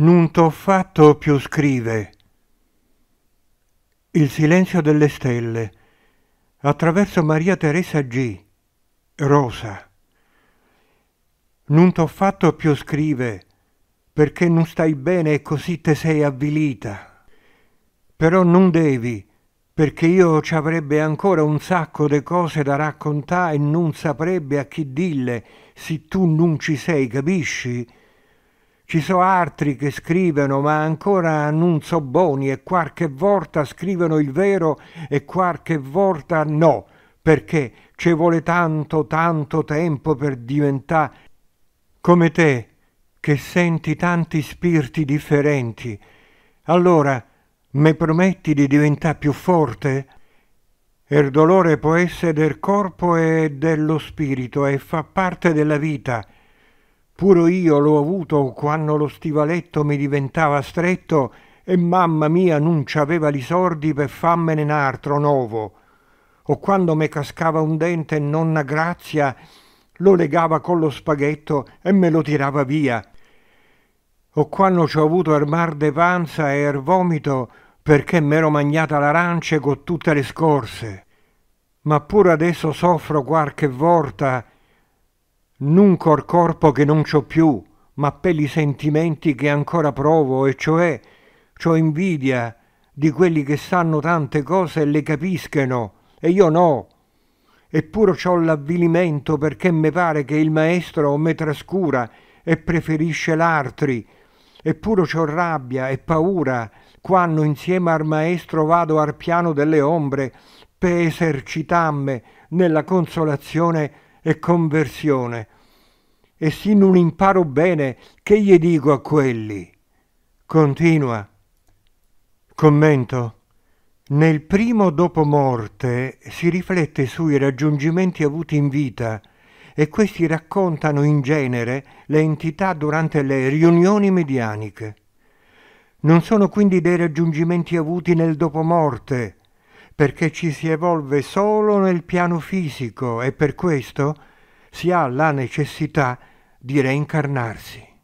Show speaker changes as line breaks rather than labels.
non t'ho fatto più scrive. Il silenzio delle stelle attraverso Maria Teresa G. Rosa. Non t'ho fatto più scrive perché non stai bene e così te sei avvilita. Però non devi, perché io ci avrebbe ancora un sacco di cose da raccontare e non saprebbe a chi dille se tu non ci sei, capisci? Ci so altri che scrivono, ma ancora non so buoni e qualche volta scrivono il vero e qualche volta no, perché ci vuole tanto, tanto tempo per diventare come te, che senti tanti spiriti differenti. Allora, mi prometti di diventare più forte? Il dolore può essere del corpo e dello spirito e fa parte della vita. Puro io l'ho avuto quando lo stivaletto mi diventava stretto e mamma mia non c'aveva li sordi per fammene un altro nuovo. O quando me cascava un dente e nonna Grazia lo legava con lo spaghetto e me lo tirava via. O quando ci ho avuto il mar de panza e il vomito perché m'ero magnata l'arance con tutte le scorse. Ma pur adesso soffro qualche volta nun cor corpo che non c'ho più, ma per i sentimenti che ancora provo, e cioè c'ho invidia di quelli che sanno tante cose e le capiscono, e io no. Eppure c'ho l'avvilimento perché mi pare che il maestro me trascura e preferisce l'altri. Eppure c'ho rabbia e paura quando insieme al maestro vado al piano delle ombre per esercitarmi nella consolazione e conversione. E se non imparo bene, che gli dico a quelli? Continua. Commento. Nel primo dopo morte si riflette sui raggiungimenti avuti in vita e questi raccontano in genere le entità durante le riunioni medianiche. Non sono quindi dei raggiungimenti avuti nel dopomorte perché ci si evolve solo nel piano fisico e per questo si ha la necessità di reincarnarsi.